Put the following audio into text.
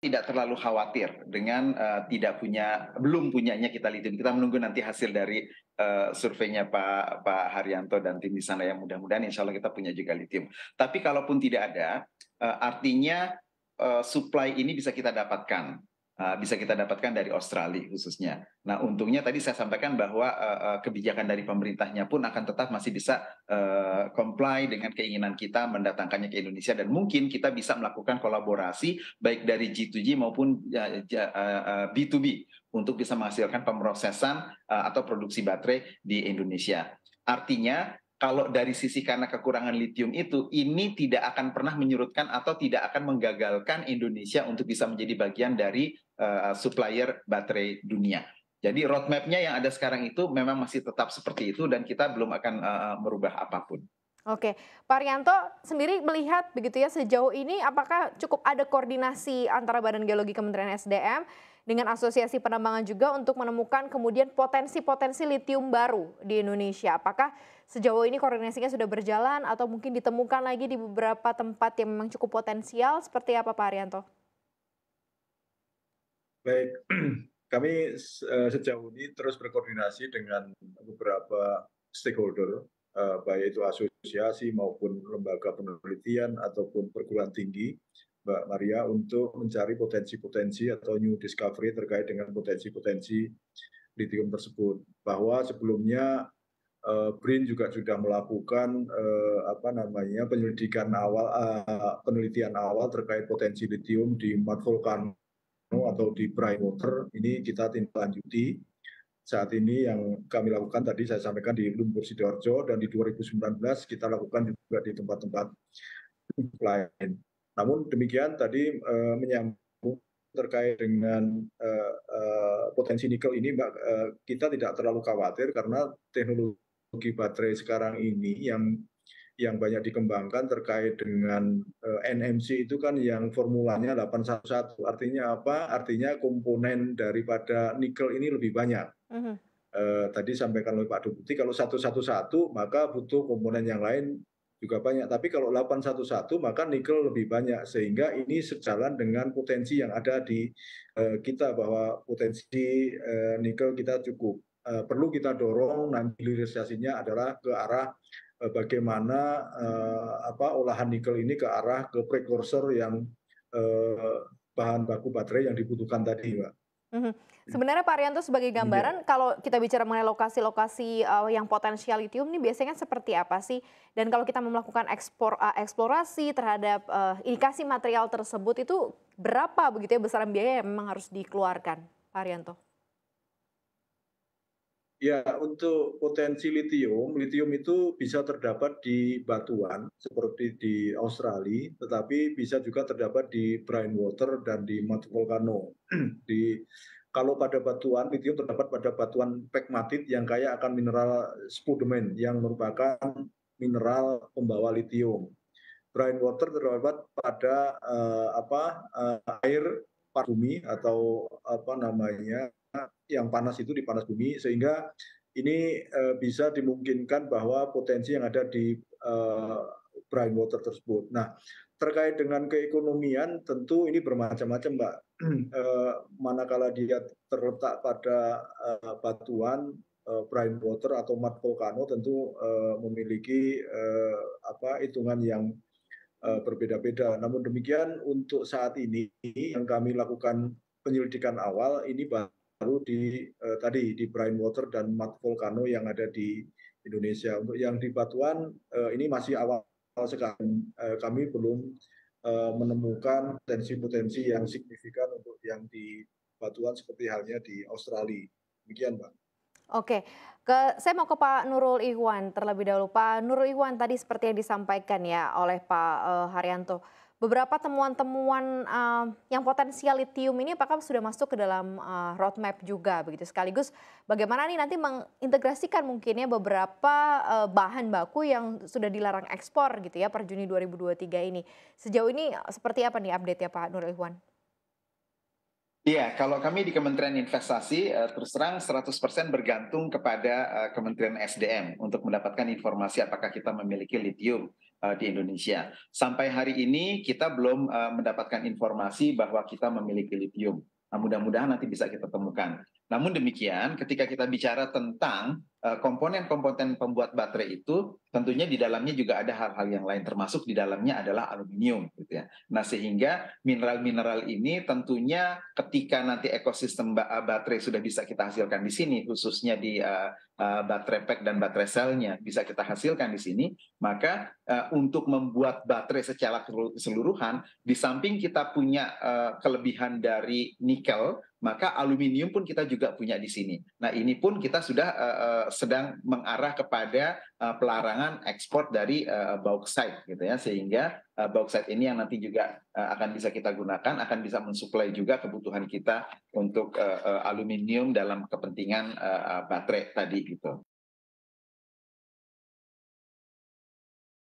tidak terlalu khawatir dengan uh, tidak punya belum punyanya kita lithium. Kita menunggu nanti hasil dari uh, surveinya Pak Pak Haryanto dan tim di sana yang mudah-mudahan insya Allah kita punya juga lithium. Tapi kalaupun tidak ada, uh, artinya uh, supply ini bisa kita dapatkan Eh, bisa kita dapatkan dari Australia khususnya. Nah, untungnya tadi saya sampaikan bahwa uh, kebijakan dari pemerintahnya pun akan tetap masih bisa uh, comply dengan keinginan kita mendatangkannya ke Indonesia dan mungkin kita bisa melakukan kolaborasi baik dari G2G maupun uh, uh, B2B untuk bisa menghasilkan pemrosesan uh, atau produksi baterai di Indonesia. Artinya kalau dari sisi karena kekurangan litium itu, ini tidak akan pernah menyurutkan atau tidak akan menggagalkan Indonesia untuk bisa menjadi bagian dari uh, supplier baterai dunia. Jadi roadmapnya yang ada sekarang itu memang masih tetap seperti itu dan kita belum akan uh, merubah apapun. Oke, Pak Rianto sendiri melihat begitu ya sejauh ini apakah cukup ada koordinasi antara Badan Geologi Kementerian SDM dengan Asosiasi penambangan juga untuk menemukan kemudian potensi-potensi litium baru di Indonesia. Apakah sejauh ini koordinasinya sudah berjalan atau mungkin ditemukan lagi di beberapa tempat yang memang cukup potensial? Seperti apa Pak Arianto? Baik, kami eh, sejauh ini terus berkoordinasi dengan beberapa stakeholder, eh, baik itu asosiasi maupun lembaga penelitian ataupun perguruan tinggi Mbak Maria untuk mencari potensi-potensi atau new discovery terkait dengan potensi-potensi litium tersebut. Bahwa sebelumnya uh, BRIN juga sudah melakukan uh, apa namanya penyelidikan awal uh, penelitian awal terkait potensi litium di mud volcano atau di brine water. Ini kita tindak lanjuti saat ini yang kami lakukan tadi saya sampaikan di Lumpur Sidoarjo dan di 2019 kita lakukan juga di tempat-tempat lain namun demikian tadi eh, menyambung terkait dengan eh, eh, potensi nikel ini mbak kita tidak terlalu khawatir karena teknologi baterai sekarang ini yang yang banyak dikembangkan terkait dengan NMC itu kan yang formulanya 811. Artinya apa? Artinya komponen daripada nikel ini lebih banyak. Uh -huh. uh, tadi sampaikan oleh Pak Deputi, kalau satu satu satu maka butuh komponen yang lain juga banyak. Tapi kalau 811 maka nikel lebih banyak sehingga ini sejalan dengan potensi yang ada di uh, kita bahwa potensi uh, nikel kita cukup. uh, perlu kita dorong nanti hilirisasinya adalah ke arah uh, bagaimana uh, apa olahan nikel ini ke arah ke prekursor yang uh, bahan baku baterai yang dibutuhkan tadi, Pak. -hmm. Sebenarnya Pak Arianto sebagai iya. gambaran, ya. kalau kita bicara mengenai lokasi-lokasi uh, yang potensial litium ini biasanya seperti apa sih? Dan kalau kita melakukan ekspor, uh, eksplorasi terhadap uh, indikasi material tersebut itu berapa begitu ya besaran biaya yang memang harus dikeluarkan, Pak Arianto? Ya, untuk potensi litium, litium itu bisa terdapat di batuan seperti di Australia, tetapi bisa juga terdapat di brine water dan di mud volcano. di kalau pada batuan, litium terdapat pada batuan pegmatit yang kaya akan mineral spudemen yang merupakan mineral pembawa litium. Brine water terdapat pada uh, apa uh, air bumi atau apa namanya yang panas itu di panas bumi sehingga ini uh, bisa dimungkinkan bahwa potensi yang ada di uh, brine water tersebut. Nah, terkait dengan keekonomian tentu ini bermacam-macam, Mbak. uh, manakala dia terletak pada uh, batuan uh, brine water atau mud volcano tentu uh, memiliki uh, apa hitungan yang uh, berbeda-beda. Namun demikian untuk saat ini yang kami lakukan penyelidikan awal ini mbak baru di eh, tadi di brine water dan Mat Volcano yang ada di Indonesia. Untuk yang di Batuan eh, ini masih awal sekali. Eh, kami belum eh, menemukan potensi-potensi yang signifikan untuk yang di Batuan seperti halnya di Australia. Demikian, Bang. Oke, ke, saya mau ke Pak Nurul Iwan terlebih dahulu. Pak Nurul Iwan tadi seperti yang disampaikan ya oleh Pak uh, Haryanto beberapa temuan-temuan uh, yang potensial litium ini apakah sudah masuk ke dalam uh, roadmap juga begitu sekaligus bagaimana nih nanti mengintegrasikan mungkinnya beberapa uh, bahan baku yang sudah dilarang ekspor gitu ya per Juni 2023 ini sejauh ini seperti apa nih update ya Pak Nur Iwan? Iya, kalau kami di Kementerian Investasi terus terang 100% bergantung kepada Kementerian SDM untuk mendapatkan informasi apakah kita memiliki litium Eh, di Indonesia. Sampai hari ini kita belum eh, mendapatkan informasi bahwa kita memiliki lithium. Nah, mudah-mudahan nanti bisa kita temukan. Namun demikian, ketika kita bicara tentang eh, komponen -komponen pembuat baterai itu, tentunya di dalamnya juga ada hal-hal yang lain termasuk di dalamnya adalah aluminium gitu ya. Nah, sehingga mineral-mineral ini tentunya ketika nanti ekosistem eh, baterai sudah bisa kita hasilkan di sini khususnya di uh, uh, baterai pack dan baterai selnya bisa kita hasilkan di sini, maka uh, untuk membuat baterai secara keseluruhan di samping kita punya uh, kelebihan dari nikel maka aluminium pun kita juga punya di sini. Nah, ini pun kita sudah uh, sedang mengarah kepada uh, pelarangan pengembangan ekspor dari uh, bauxite gitu ya sehingga uh, bauxite ini yang nanti juga uh, akan bisa kita gunakan akan bisa mensuplai juga kebutuhan kita untuk uh, uh, aluminium dalam kepentingan uh, baterai tadi gitu.